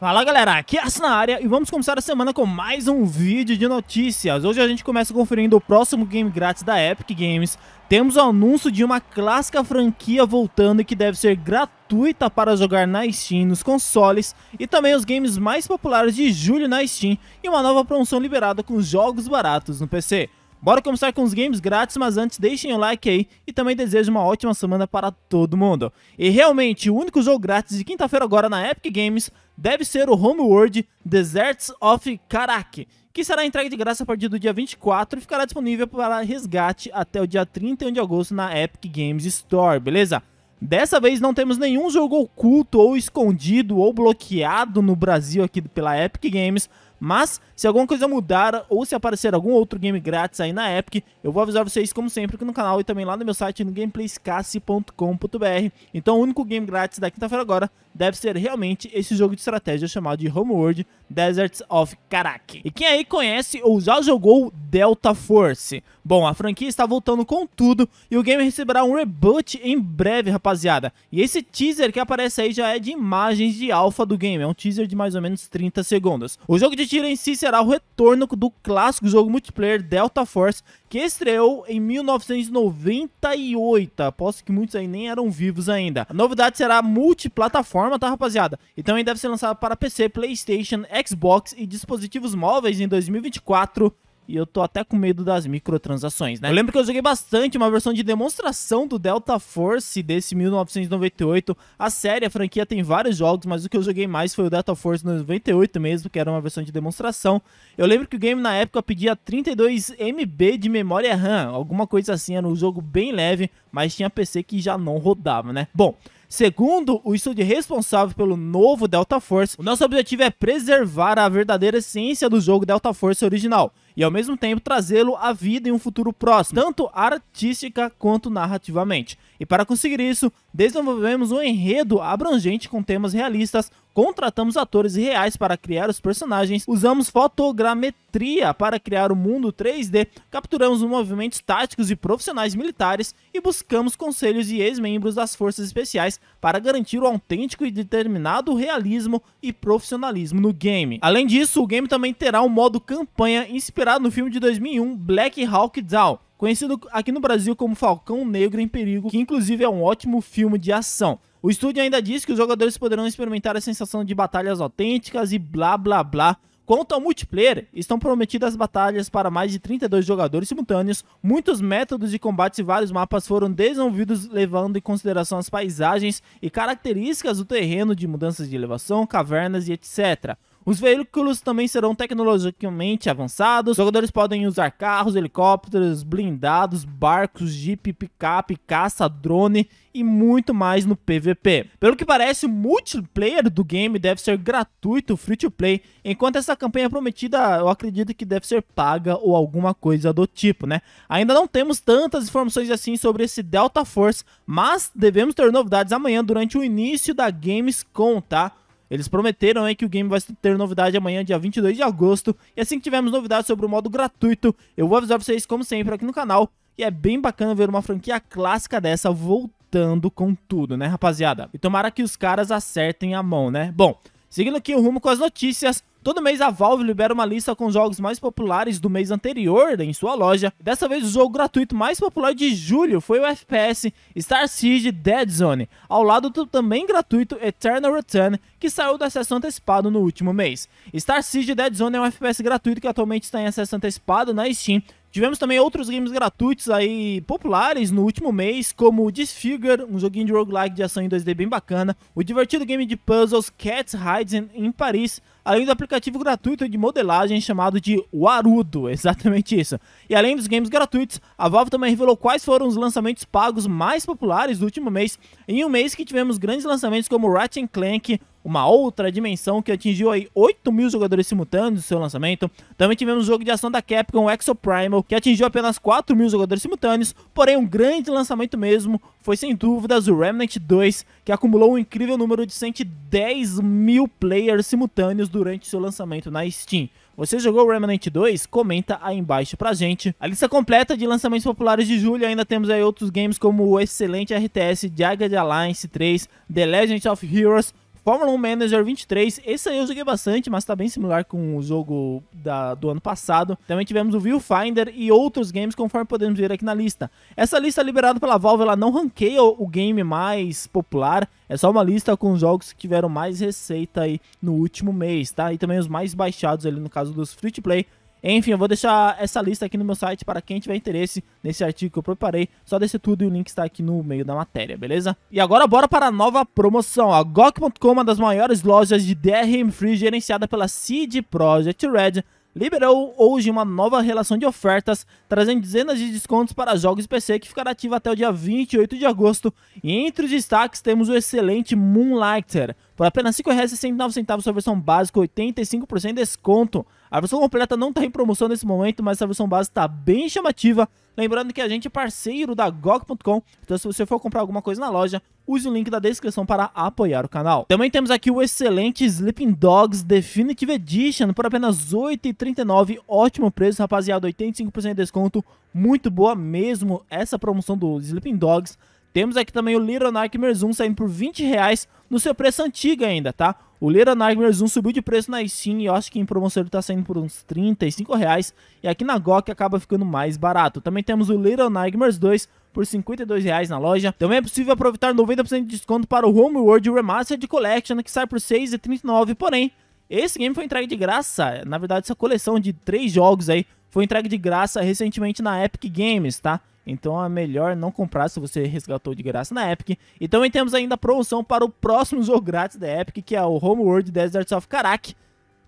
Fala galera, aqui é a na área e vamos começar a semana com mais um vídeo de notícias. Hoje a gente começa conferindo o próximo game grátis da Epic Games. Temos o anúncio de uma clássica franquia voltando e que deve ser gratuita para jogar na Steam, nos consoles e também os games mais populares de julho na Steam e uma nova promoção liberada com jogos baratos no PC. Bora começar com os games grátis, mas antes deixem o like aí e também desejo uma ótima semana para todo mundo. E realmente, o único jogo grátis de quinta-feira agora na Epic Games deve ser o Homeworld Deserts of Karak, que será entregue de graça a partir do dia 24 e ficará disponível para resgate até o dia 31 de agosto na Epic Games Store, beleza? Dessa vez não temos nenhum jogo oculto ou escondido ou bloqueado no Brasil aqui pela Epic Games, mas, se alguma coisa mudar ou se aparecer algum outro game grátis aí na Epic, eu vou avisar vocês, como sempre, aqui no canal e também lá no meu site, no gameplayscasse.com.br. Então, o único game grátis da quinta-feira agora deve ser realmente esse jogo de estratégia chamado de Homeworld Deserts of Karak. E quem aí conhece ou já jogou Delta Force? Bom, a franquia está voltando com tudo e o game receberá um reboot em breve, rapaziada. E esse teaser que aparece aí já é de imagens de alfa do game, é um teaser de mais ou menos 30 segundos. O jogo de gira em si será o retorno do clássico jogo multiplayer Delta Force, que estreou em 1998. Aposto que muitos aí nem eram vivos ainda. A novidade será multiplataforma, tá, rapaziada? E também deve ser lançado para PC, PlayStation, Xbox e dispositivos móveis em 2024 e eu tô até com medo das microtransações, né? Eu lembro que eu joguei bastante uma versão de demonstração do Delta Force desse 1998. A série, a franquia tem vários jogos, mas o que eu joguei mais foi o Delta Force 98 mesmo, que era uma versão de demonstração. Eu lembro que o game na época pedia 32 MB de memória RAM, alguma coisa assim, era um jogo bem leve, mas tinha PC que já não rodava, né? Bom, Segundo o estúdio responsável pelo novo Delta Force, o nosso objetivo é preservar a verdadeira essência do jogo Delta Force original e ao mesmo tempo trazê-lo à vida em um futuro próximo, hum. tanto artística quanto narrativamente. E para conseguir isso, desenvolvemos um enredo abrangente com temas realistas, contratamos atores reais para criar os personagens, usamos fotogrametria para criar o mundo 3D, capturamos movimentos táticos de profissionais militares e buscamos conselhos de ex-membros das forças especiais para garantir o autêntico e determinado realismo e profissionalismo no game. Além disso, o game também terá um modo campanha inspirado inspirado no filme de 2001 Black Hawk Down, conhecido aqui no Brasil como Falcão Negro em Perigo, que inclusive é um ótimo filme de ação. O estúdio ainda diz que os jogadores poderão experimentar a sensação de batalhas autênticas e blá blá blá. Quanto ao multiplayer, estão prometidas batalhas para mais de 32 jogadores simultâneos, muitos métodos de combate e vários mapas foram desenvolvidos levando em consideração as paisagens e características do terreno de mudanças de elevação, cavernas e etc. Os veículos também serão tecnologicamente avançados. Os jogadores podem usar carros, helicópteros, blindados, barcos, jeep, picape, caça, drone e muito mais no PVP. Pelo que parece, o multiplayer do game deve ser gratuito, free to play, enquanto essa campanha prometida, eu acredito que deve ser paga ou alguma coisa do tipo, né? Ainda não temos tantas informações assim sobre esse Delta Force, mas devemos ter novidades amanhã durante o início da Gamescom, tá? Eles prometeram aí que o game vai ter novidade amanhã, dia 22 de agosto, e assim que tivermos novidades sobre o modo gratuito, eu vou avisar vocês como sempre aqui no canal, e é bem bacana ver uma franquia clássica dessa voltando com tudo, né rapaziada? E tomara que os caras acertem a mão, né? Bom, seguindo aqui o rumo com as notícias, Todo mês a Valve libera uma lista com os jogos mais populares do mês anterior em sua loja. Dessa vez o jogo gratuito mais popular de julho foi o FPS Star Siege Dead Zone, ao lado do também gratuito Eternal Return, que saiu do acesso antecipado no último mês. Star Siege Dead Zone é um FPS gratuito que atualmente está em acesso antecipado na Steam, Tivemos também outros games gratuitos aí populares no último mês, como o Disfigure, um joguinho de roguelike de ação em 2D bem bacana, o divertido game de puzzles Cats Hiding in Paris, além do aplicativo gratuito de modelagem chamado de Warudo, exatamente isso. E além dos games gratuitos, a Valve também revelou quais foram os lançamentos pagos mais populares do último mês, em um mês que tivemos grandes lançamentos como Ratchet Clank, uma outra dimensão que atingiu aí 8 mil jogadores simultâneos no seu lançamento. Também tivemos o jogo de ação da Capcom, Exo Primal, que atingiu apenas 4 mil jogadores simultâneos, porém um grande lançamento mesmo foi sem dúvidas o Remnant 2, que acumulou um incrível número de 110 mil players simultâneos durante seu lançamento na Steam. Você jogou Remnant 2? Comenta aí embaixo pra gente. A lista completa de lançamentos populares de julho ainda temos aí outros games como o excelente RTS Jagged Alliance 3, The Legend of Heroes, Fórmula 1 Manager 23, esse aí eu joguei bastante, mas tá bem similar com o jogo da, do ano passado. Também tivemos o Viewfinder e outros games, conforme podemos ver aqui na lista. Essa lista é liberada pela Valve, ela não ranqueia o, o game mais popular, é só uma lista com os jogos que tiveram mais receita aí no último mês, tá? E também os mais baixados ali no caso dos free-to-play enfim, eu vou deixar essa lista aqui no meu site para quem tiver interesse nesse artigo que eu preparei. Só descer tudo e o link está aqui no meio da matéria, beleza? E agora bora para a nova promoção. A gok.com uma das maiores lojas de DRM Free gerenciada pela CD Project Red, liberou hoje uma nova relação de ofertas, trazendo dezenas de descontos para jogos PC que ficará ativa até o dia 28 de agosto. E entre os destaques temos o excelente Moonlighter, por apenas R$ 5,69 a versão básica, 85% de desconto. A versão completa não está em promoção nesse momento, mas a versão básica está bem chamativa. Lembrando que a gente é parceiro da GOG.com, então se você for comprar alguma coisa na loja, use o link da descrição para apoiar o canal. Também temos aqui o excelente Sleeping Dogs Definitive Edition por apenas R$ 8,39, ótimo preço, rapaziada, 85% de desconto, muito boa mesmo essa promoção do Sleeping Dogs. Temos aqui também o Little Nightmares 1 saindo por 20 reais no seu preço antigo ainda, tá? O Little Nightmares 1 subiu de preço na Steam e eu acho que em promoção ele tá saindo por uns 35 reais. E aqui na GOG acaba ficando mais barato. Também temos o Little Nightmares 2 por 52 reais na loja. Também é possível aproveitar 90% de desconto para o Homeworld Remastered Collection, que sai por 6,39, porém... Esse game foi entregue de graça, na verdade essa coleção de três jogos aí foi entregue de graça recentemente na Epic Games, tá? Então é melhor não comprar se você resgatou de graça na Epic. E também temos ainda a promoção para o próximo jogo grátis da Epic, que é o Homeworld Desert of Karak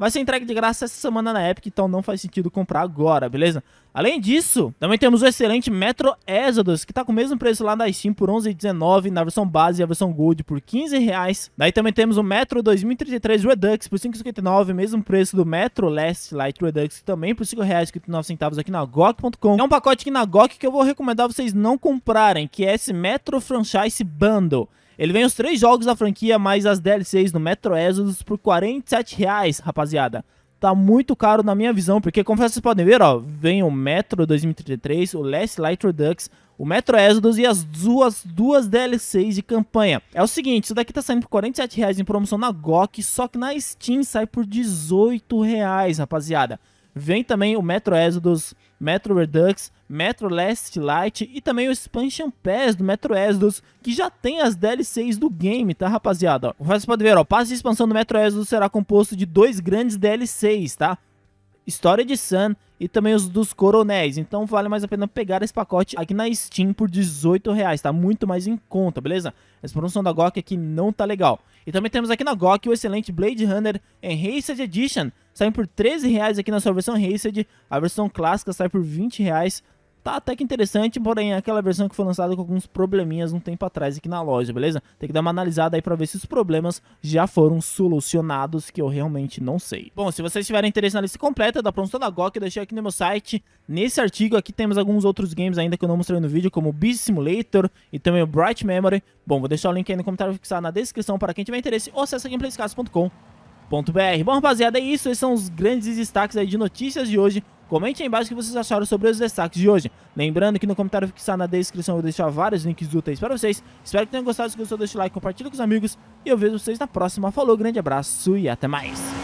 Vai ser entregue de graça essa semana na Epic, então não faz sentido comprar agora, beleza? Além disso, também temos o excelente Metro Exodus, que tá com o mesmo preço lá na Steam por 11,19 na versão base e a versão Gold por reais. Daí também temos o Metro 2033 Redux por 5,59, mesmo preço do Metro Last Light Redux, também por centavos aqui na GOG.com. É um pacote aqui na GOG que eu vou recomendar vocês não comprarem, que é esse Metro Franchise Bundle. Ele vem os três jogos da franquia, mais as DLCs no Metro Exodus por 47 reais, rapaziada. Tá muito caro na minha visão, porque como vocês podem ver, ó, vem o Metro 2033, o Last Light Redux, o Metro Exodus e as duas, duas DLCs de campanha. É o seguinte, isso daqui tá saindo por 47 reais em promoção na GOC, só que na Steam sai por 18 reais, rapaziada. Vem também o Metro Exodus, Metro Redux, Metro Last Light e também o Expansion Pass do Metro Exodus, que já tem as DLCs do game, tá rapaziada? Vocês podem ver, ó, o passe de expansão do Metro Exodus será composto de dois grandes DLCs, tá? História de Sun e também os dos coronéis. Então vale mais a pena pegar esse pacote aqui na Steam por 18 reais. Tá muito mais em conta, beleza? Essa promoção da GOG aqui não tá legal. E também temos aqui na GOG o excelente Blade Runner Enhanced Edition, saem por 13 reais aqui na sua versão Raced, a versão clássica sai por 20 reais. Tá até que interessante, porém é aquela versão que foi lançada com alguns probleminhas um tempo atrás aqui na loja, beleza? Tem que dar uma analisada aí pra ver se os problemas já foram solucionados, que eu realmente não sei. Bom, se vocês tiverem interesse na lista completa da promoção da GOG, eu deixei aqui no meu site. Nesse artigo aqui temos alguns outros games ainda que eu não mostrei no vídeo, como o Beast Simulator e também o Bright Memory. Bom, vou deixar o link aí no comentário fixado na descrição para quem tiver interesse ou acessa gameplaycast.com Bom, rapaziada, é isso. Esses são os grandes destaques aí de notícias de hoje. Comente aí embaixo o que vocês acharam sobre os destaques de hoje. Lembrando que no comentário fixado na descrição eu vou deixar vários links úteis para vocês. Espero que tenham gostado. Se gostou, deixa o like, compartilha com os amigos. E eu vejo vocês na próxima. Falou, grande abraço e até mais.